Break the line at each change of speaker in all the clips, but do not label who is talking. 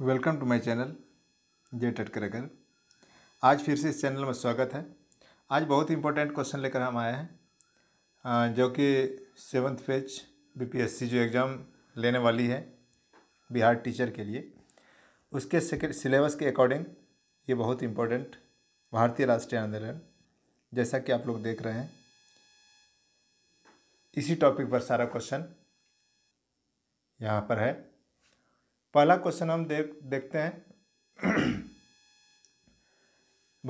welcome to my channel जय टटकरेकर आज फिर से इस चैनल में स्वागत है आज बहुत ही इंपॉर्टेंट क्वेश्चन लेकर हम आए हैं जो कि सेवन्थ फेज बीपीएससी जो एग्ज़ाम लेने वाली है बिहार टीचर के लिए उसके सिलेबस के अकॉर्डिंग ये बहुत इम्पोर्टेंट भारतीय राष्ट्रीय आंदोलन जैसा कि आप लोग देख रहे हैं इसी टॉपिक पर सारा क्वेश्चन यहाँ पर है पहला क्वेश्चन हम देख देखते हैं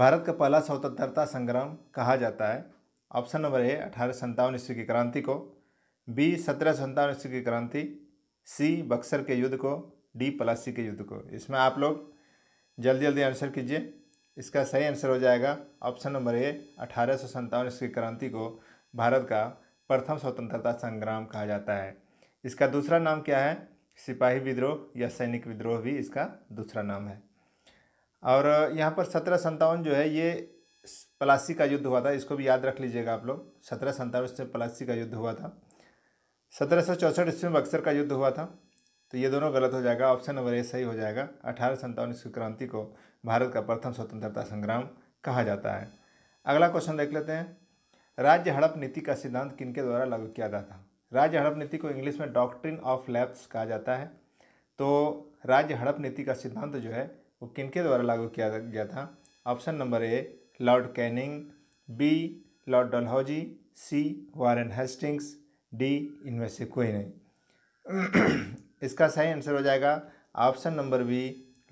भारत का पहला स्वतंत्रता संग्राम कहा जाता है ऑप्शन नंबर ए अठारह सत्तावन ईस्वी की क्रांति को बी सत्रह सत्तावन ईस्वी की क्रांति सी बक्सर के युद्ध को डी पलासी के युद्ध को इसमें आप लोग जल्दी जल्दी आंसर कीजिए इसका सही आंसर हो जाएगा ऑप्शन नंबर ए अठारह सौ सत्तावन ईस्वी क्रांति को भारत का प्रथम स्वतंत्रता संग्राम कहा जाता है इसका दूसरा नाम क्या है सिपाही विद्रोह या सैनिक विद्रोह भी इसका दूसरा नाम है और यहाँ पर सत्रह संतावन जो है ये पलासी का युद्ध हुआ था इसको भी याद रख लीजिएगा आप लोग सत्रह संतावन से पलासी का युद्ध हुआ था सत्रह सौ चौंसठ ईस्वी में बक्सर का युद्ध हुआ था तो ये दोनों गलत हो जाएगा ऑप्शन नंबर ए सही हो जाएगा अठारह संतावन ईस्वी क्रांति को भारत का प्रथम स्वतंत्रता संग्राम कहा जाता है अगला क्वेश्चन देख लेते हैं राज्य हड़प नीति का सिद्धांत किनके द्वारा लागू किया गया था राज्य हड़प नीति को इंग्लिश में डॉक्ट्रिन ऑफ लैप्स कहा जाता है तो राज्य हड़प नीति का सिद्धांत जो है वो किनके द्वारा लागू किया गया था option number A Lord Canning B Lord Dalhousie C Warren Hastings D इनमें से कोई नहीं इसका सही आंसर हो जाएगा option number B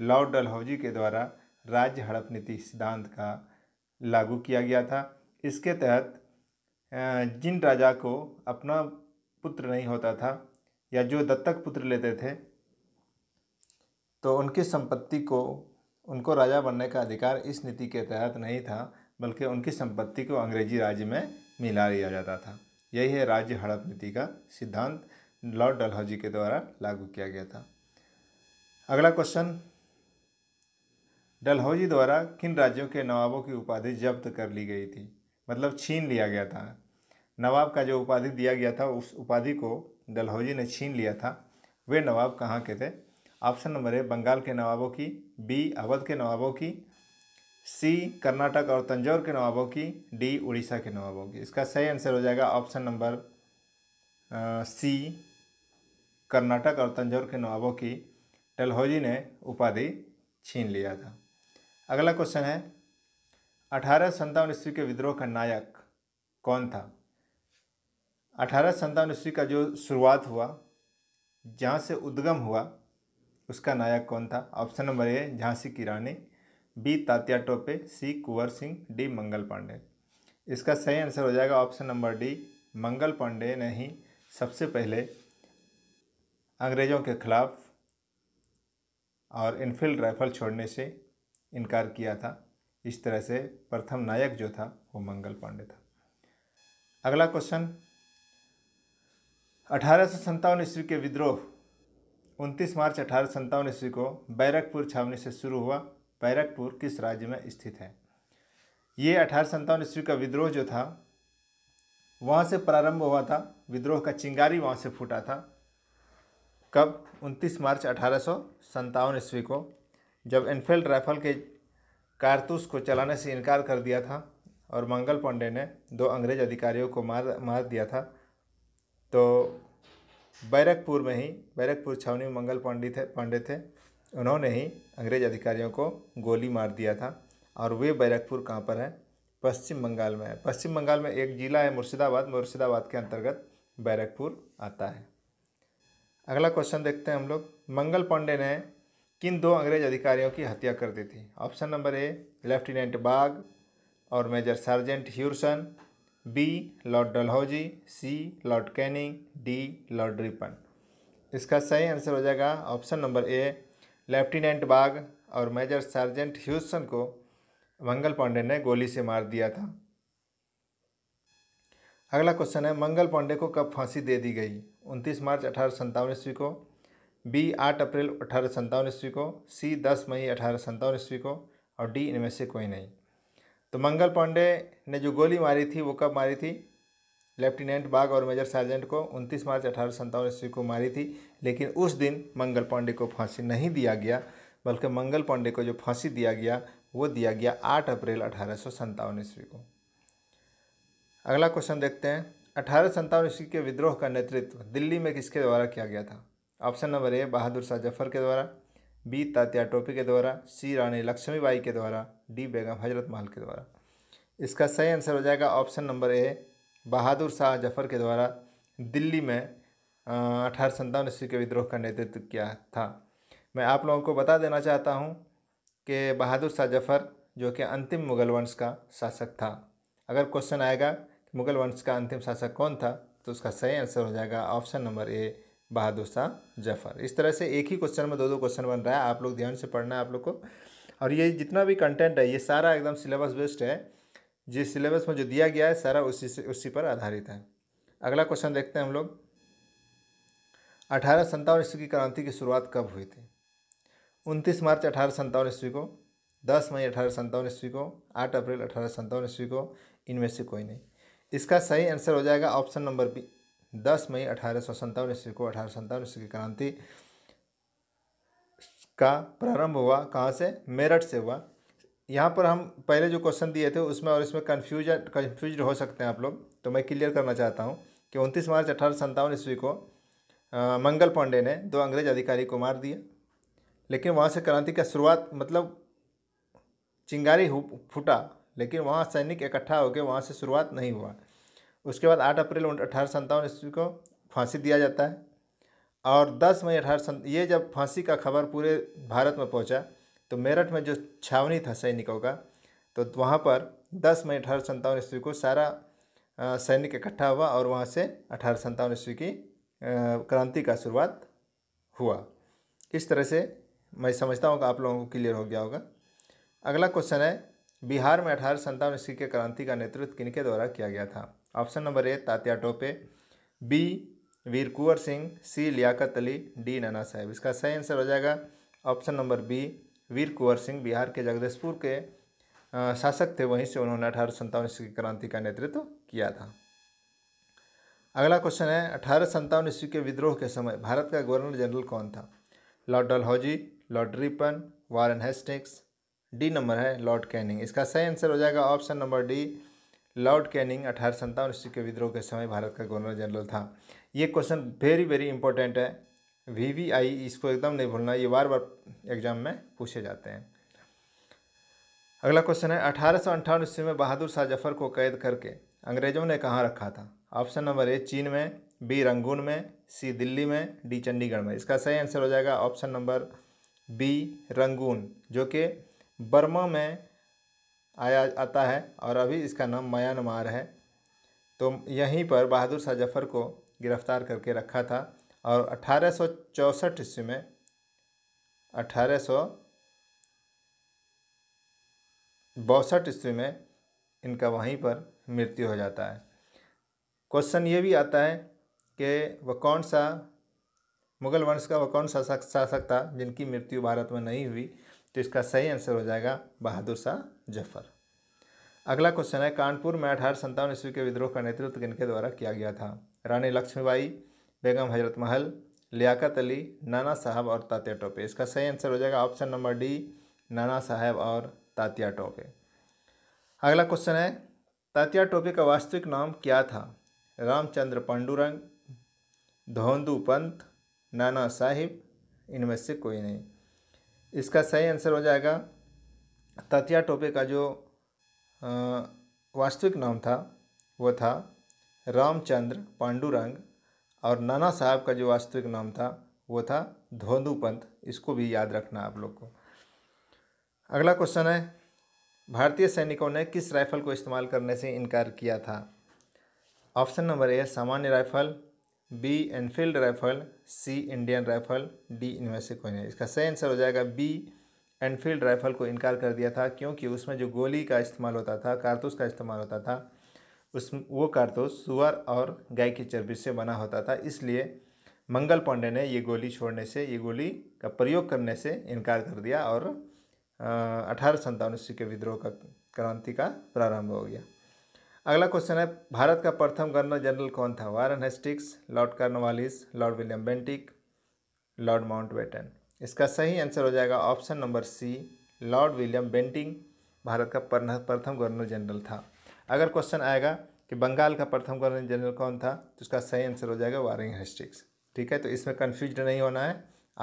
Lord Dalhousie के द्वारा राज्य हड़प नीति सिद्धांत का लागू किया गया था इसके तहत जिन राजा को अपना पुत्र नहीं होता था या जो दत्तक पुत्र लेते थे तो उनकी संपत्ति को उनको राजा बनने का अधिकार इस नीति के तहत नहीं था बल्कि उनकी संपत्ति को अंग्रेजी राज्य में मिला लिया जाता था यही है राज्य हड़प नीति का सिद्धांत लॉर्ड डलहौजी के द्वारा लागू किया गया था अगला क्वेश्चन डलहौजी द्वारा किन राज्यों के नवाबों की उपाधि जब्त कर ली गई थी मतलब छीन लिया गया था नवाब का जो उपाधि दिया गया था उस उपाधि को डलहौजी ने छीन लिया था वे नवाब कहाँ के थे ऑप्शन नंबर ए बंगाल के नवाबों की बी अवध के नवाबों की सी कर्नाटक और तंजौर के नवाबों की डी उड़ीसा के नवाबों की इसका सही आंसर हो जाएगा ऑप्शन नंबर सी कर्नाटक और तंजौर के नवाबों की डलहौजी ने उपाधि छीन लिया था अगला क्वेश्चन है अठारह सन्तावन ईस्वी के विद्रोह का नायक कौन था अठारह संतावन ईस्वी का जो शुरुआत हुआ जहाँ से उद्गम हुआ उसका नायक कौन था ऑप्शन नंबर ए झांसी की रानी B Tatya Tope C Kunwar Singh D Mangal Pandey इसका सही आंसर हो जाएगा option number D Mangal Pandey ने ही सबसे पहले अंग्रेज़ों के खिलाफ और इनफील्ड राइफल छोड़ने से इनकार किया था इस तरह से प्रथम नायक जो था वो मंगल पांडे था अगला क्वेश्चन अठारह सौ सन्तावन ईस्वी के विद्रोह उनतीस मार्च अठारह संतावन ईस्वी को बैरकपुर छावनी से शुरू हुआ बैरकपुर किस राज्य में स्थित है ये अठारह संतावन ईस्वी का विद्रोह जो था वहाँ से प्रारंभ हुआ था विद्रोह का चिंगारी वहाँ से फूटा था कब 29 मार्च अठारह सौ सन्तावन ईस्वी को जब एनफील्ड राइफल के कारतूस को चलाने से इनकार कर दिया था और मंगल पांडे ने दो अंग्रेज अधिकारियों को मार मार दिया था तो बैरकपुर में ही बैरकपुर छावनी में मंगल पांडे थे पांडे थे उन्होंने ही अंग्रेज अधिकारियों को गोली मार दिया था और वे बैरकपुर कहाँ पर है पश्चिम बंगाल में है पश्चिम बंगाल में एक ज़िला है मुर्शिदाबाद मुर्शिदाबाद के अंतर्गत बैरकपुर आता है अगला क्वेश्चन देखते हैं हम लोग मंगल पांडे ने किन दो अंग्रेज अधिकारियों की हत्या कर दी थी option number A lieutenant Baugh और major sergeant Hewson B Lord Dalhousie C Lord Canning D Lord Ripon इसका सही आंसर हो जाएगा option number A lieutenant Baugh और मेजर सार्जेंट ह्यूसन को मंगल पांडे ने गोली से मार दिया था अगला क्वेश्चन है मंगल पांडे को कब फांसी दे दी गई उनतीस मार्च अठारह ईस्वी को बी आठ अप्रैल अठारह ईस्वी को सी दस मई अठारह ईस्वी को और डी इनमें से कोई नहीं तो मंगल पांडे ने जो गोली मारी थी वो कब मारी थी लेफ्टिनेंट बाग और मेजर सार्जेंट को 29 मार्च अठारह सौ ईस्वी को मारी थी लेकिन उस दिन मंगल पांडे को फांसी नहीं दिया गया बल्कि मंगल पांडे को जो फांसी दिया गया वो दिया गया 8 अप्रैल अठारह सौ ईस्वी को अगला क्वेश्चन देखते हैं अठारह सौ ईस्वी के विद्रोह का नेतृत्व दिल्ली में किसके द्वारा किया गया था option number A Bahadur Shah Zafar के द्वारा बी तात्या टोपी के द्वारा सी रानी लक्ष्मीबाई के द्वारा डी बेगम हजरत महल के द्वारा इसका सही आंसर हो जाएगा option number A Bahadur Shah Zafar के द्वारा दिल्ली में अठारह सन्तावन ईस्वी के विद्रोह का नेतृत्व किया था मैं आप लोगों को बता देना चाहता हूँ कि बहादुर शाह जफर जो कि अंतिम मुगल वंश का शासक था अगर क्वेश्चन आएगा कि मुगल वंश का अंतिम शासक कौन था तो उसका सही आंसर हो जाएगा option number A Bahadur Shah Zafar इस तरह से एक ही क्वेश्चन में दो दो क्वेश्चन बन रहा है आप लोग ध्यान से पढ़ना है आप लोग को और ये जितना भी कंटेंट है ये सारा एकदम सिलेबस बेस्ड है जिस सिलेबस में जो दिया गया है सारा उसी से उसी पर आधारित है अगला क्वेश्चन देखते हैं हम लोग अठारह सत्तावन ईस्वी की क्रांति की शुरुआत कब हुई थी उनतीस मार्च अठारह सत्तावन ईस्वी को दस मई अठारह सत्तावन ईस्वी को आठ अप्रैल अठारह सत्तावन ईस्वी को इनमें से कोई नहीं इसका सही आंसर हो जाएगा ऑप्शन नंबर बी दस मई अठारह सौ सत्तावन ईस्वी को अठारह सत्तावन ईस्वी की क्रांति का प्रारंभ हुआ कहाँ से मेरठ से हुआ यहाँ पर हम पहले जो क्वेश्चन दिए थे उसमें और इसमें कन्फ्यूज कन्फ्यूज हो सकते हैं आप लोग तो मैं क्लियर करना चाहता हूँ कि उनतीस मार्च अठारह सत्तावन ईस्वी को आ, मंगल पांडे ने दो अंग्रेज अधिकारी को मार दिया लेकिन वहाँ से क्रांति का शुरुआत मतलब चिंगारी फूटा लेकिन वहाँ सैनिक इकट्ठा होकर वहाँ से शुरुआत नहीं हुआ उसके बाद आठ अप्रैल अठारह सत्तावन ईस्वी को फांसी दिया जाता है और 10 मई अठारह ये जब फांसी का खबर पूरे भारत में पहुंचा तो मेरठ में जो छावनी था सैनिकों का तो वहाँ पर 10 मई अठारह सत्तावन ईस्वी को सारा सैनिक इकट्ठा हुआ और वहाँ से अठारह सन्तावन ईस्वी की क्रांति का शुरुआत हुआ इस तरह से मैं समझता हूँ कि आप लोगों को क्लियर हो गया होगा अगला क्वेश्चन है बिहार में अठारह सन्तावन ईस्वी के क्रांति का नेतृत्व किनके द्वारा किया गया था option number A Tatya Tope B Veer Kunwar Singh C Liaquat Ali D Nana Saheb इसका सही आंसर हो जाएगा option number B Veer Kunwar Singh Bihar के जगदेशपुर के शासक थे वहीं से उन्होंने अठारह सत्तावन ईस्वी की क्रांति का नेतृत्व किया था अगला क्वेश्चन है अठारह सत्तावन ईस्वी के विद्रोह के समय भारत का गवर्नर जनरल कौन था Lord Dalhousie Lord Ripon Warren Hastings D number है लॉर्ड कैनिंग इसका सही आंसर हो जाएगा option number D Lord Canning अठारह सत्तावन ईस्वी के विद्रोह के समय भारत का गवर्नर जनरल था ये क्वेश्चन वेरी वेरी इंपॉर्टेंट है वी वी आई इसको एकदम नहीं भूलना ये बार बार एग्जाम में पूछे जाते हैं अगला क्वेश्चन है अठारह सौ अंठावन ईस्वी में बहादुर शाह जफर को कैद करके अंग्रेजों ने कहाँ रखा था ऑप्शन नंबर ए चीन में बी रंगून में सी दिल्ली में डी चंडीगढ़ में इसका सही आंसर हो जाएगा ऑप्शन नंबर बी रंगून जो कि बर्मा में आया आता है और अभी इसका नाम म्यांमार है तो यहीं पर बहादुर शाह जफर को गिरफ्तार करके रखा था और अठारह सौ चौंसठ ईस्वी में अठारह सौ बौसठ ईस्वी में इनका वहीं पर मृत्यु हो जाता है क्वेश्चन ये भी आता है कि वह कौन सा मुगल वंश का वह कौन सा शासक था जिनकी मृत्यु भारत में नहीं हुई तो इसका सही आंसर हो जाएगा बहादुर शाह जफर अगला क्वेश्चन है कानपुर में अठारह सत्तावन ईस्वी के विद्रोह का नेतृत्व किनके द्वारा किया गया था रानी लक्ष्मीबाई बेगम हजरत महल लियाकत अली नाना साहब और तात्या टोपे इसका सही आंसर हो जाएगा ऑप्शन नंबर डी नाना साहब और तात्या टोपे अगला क्वेश्चन है तात्या टोपे का वास्तविक नाम क्या था रामचंद्र पांडुरंग धोंदू पंत नाना साहिब इनमें से कोई नहीं इसका सही आंसर हो जाएगा तात्या टोपे का जो वास्तविक नाम था वो था रामचंद्र पांडुरंग और नाना साहब का जो वास्तविक नाम था वो था पंत इसको भी याद रखना आप लोग को अगला क्वेश्चन है भारतीय सैनिकों ने किस राइफल को इस्तेमाल करने से इनकार किया था ऑप्शन नंबर ए सामान्य rifle B Enfield rifle C Indian rifle D इनमें से कोई नहीं इसका सही आंसर हो जाएगा बी एनफील्ड राइफल को इनकार कर दिया था क्योंकि उसमें जो गोली का इस्तेमाल होता था कारतूस का इस्तेमाल होता था उस वो कारतूस सुअर और गाय की चर्बी से बना होता था इसलिए मंगल पांडे ने ये गोली छोड़ने से ये गोली का प्रयोग करने से इनकार कर दिया और अठारह सन्तावन ईस्वी के विद्रोह का क्रांति का प्रारंभ हो गया अगला क्वेश्चन है भारत का प्रथम गवर्नर जनरल कौन था Warren Hastings Lord Cornwallis Lord William Bentinck Lord वेटन इसका सही आंसर हो जाएगा option number C Lord William Bentinck Bharat का प्रथम गवर्नर जनरल था अगर क्वेश्चन आएगा कि बंगाल का प्रथम गवर्नर जनरल कौन था तो उसका सही आंसर हो जाएगा वारिंग हेस्टिक्स ठीक है तो इसमें कन्फ्यूज नहीं होना है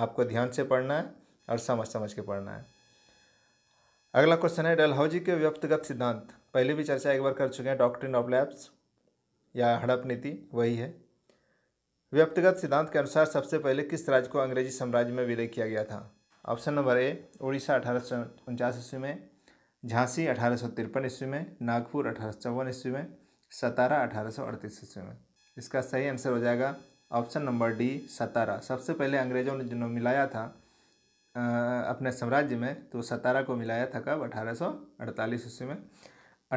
आपको ध्यान से पढ़ना है और समझ समझ के पढ़ना है अगला क्वेश्चन है डलहौजी के व्यक्तिगत सिद्धांत पहले भी चर्चा एक बार कर चुके हैं डॉक्ट्रिन ऑफ लैब्स या हड़प नीति वही है व्यक्तिगत सिद्धांत के अनुसार सबसे पहले किस राज्य को अंग्रेजी साम्राज्य में विलय किया गया था ऑप्शन नंबर ए उड़ीसा अठारह ईस्वी में झांसी अठारह सौ तिरपन ईस्वी में नागपुर अठारह सौ चौवन ईस्वी में सतारा अठारह सौ अड़तीस ईस्वी में इसका सही आंसर हो जाएगा ऑप्शन नंबर डी सतारा सबसे पहले अंग्रेज़ों ने जिन्होंने मिलाया था अपने साम्राज्य में तो सतारा को मिलाया था कब अठारह सौ अड़तालीस ईस्वी में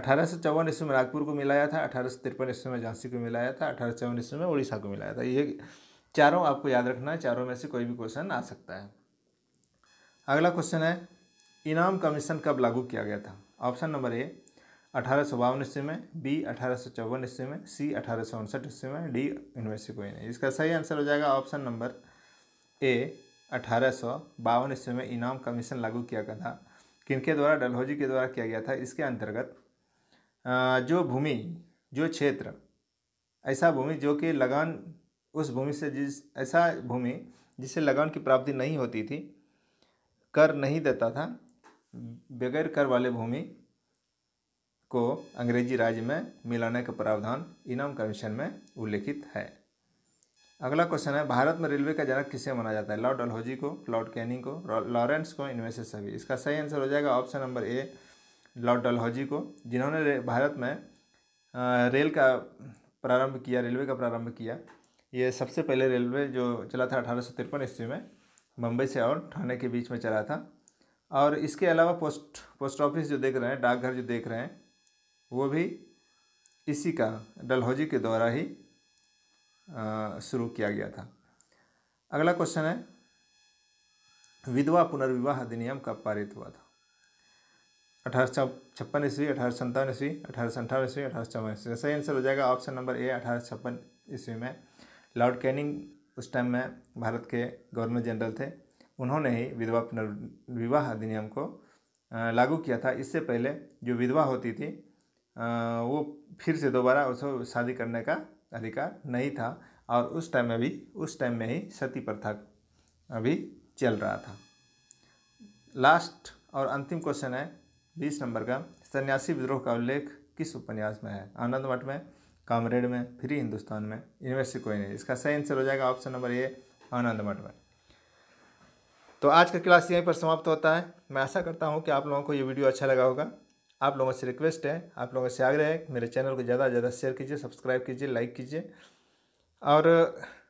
अठारह सौ चौवन ईस्वी में नागपुर को मिलाया था अठारह सौ तिरपन ईस्वी में झांसी को मिलाया था अठारह सौ चौवन ईस्वी में उड़ीसा को मिलाया था ये चारों आपको याद रखना है चारों में से कोई भी क्वेश्चन आ सकता है अगला क्वेश्चन है इनाम कमीशन कब लागू किया गया था ऑप्शन नंबर ए अठारह सौ बावन ईस्वी में बी अठारह सौ चौवन ईस्वी में सी अठारह सौ उनसठ ईस्वी में डी यूनिवर्सिटी को नहीं इसका सही आंसर हो जाएगा ऑप्शन नंबर ए अठारह सौ बावन ईस्वी में इनाम कमीशन लागू किया गया था किनके द्वारा डलहौजी के द्वारा किया गया था इसके अंतर्गत जो भूमि जो क्षेत्र ऐसा भूमि जो कि लगान उस भूमि से जिस ऐसा भूमि जिसे लगान की प्राप्ति नहीं होती थी कर नहीं देता था बगैर कर वाले भूमि को अंग्रेजी राज्य में मिलाने का प्रावधान इनाम कमीशन में उल्लेखित है अगला क्वेश्चन है भारत में रेलवे का जनक किसे माना जाता है लॉर्ड डलहौजी को लॉर्ड कैनिंग को लॉरेंस को इनमें से सभी इसका सही आंसर हो जाएगा option number A Lord Dalhousie को जिन्होंने भारत में रेल का प्रारंभ किया रेलवे का प्रारंभ किया ये सबसे पहले रेलवे जो चला था अठारह ईस्वी में मुंबई से और ठाणे के बीच में चला था और इसके अलावा पोस्ट पोस्ट ऑफिस जो देख रहे हैं डाकघर जो देख रहे हैं वो भी इसी का डलहौजी के द्वारा ही शुरू किया गया था अगला क्वेश्चन है विधवा पुनर्विवाह अधिनियम कब पारित हुआ था अठारह सौ छप्पन ईस्वी अठारह सत्तावन ईस्वी अठारह सौ अंठावन ईस्वी अठारह सौ ईस्वी सही आंसर हो जाएगा ऑप्शन नंबर ए अठारह छप्पन ईस्वी में लॉर्ड कैनिंग उस टाइम में भारत के गवर्नर जनरल थे उन्होंने ही विधवा विवाह अधिनियम को लागू किया था इससे पहले जो विधवा होती थी वो फिर से दोबारा उसको शादी करने का अधिकार नहीं था और उस टाइम में भी उस टाइम में ही सती प्रथा अभी चल रहा था लास्ट और अंतिम क्वेश्चन है बीस नंबर का सन्यासी विद्रोह का उल्लेख किस उपन्यास में है आनंद मठ में कामरेड में फ्री हिंदुस्तान में इनमें से कोई नहीं इसका सही आंसर हो जाएगा ऑप्शन नंबर ए आनंद मठ में तो आज का क्लास यहीं पर समाप्त होता है मैं आशा करता हूँ कि आप लोगों को ये वीडियो अच्छा लगा होगा आप लोगों से रिक्वेस्ट है आप लोगों से आग्रह है मेरे चैनल को ज़्यादा से ज़्यादा शेयर कीजिए सब्सक्राइब कीजिए लाइक कीजिए और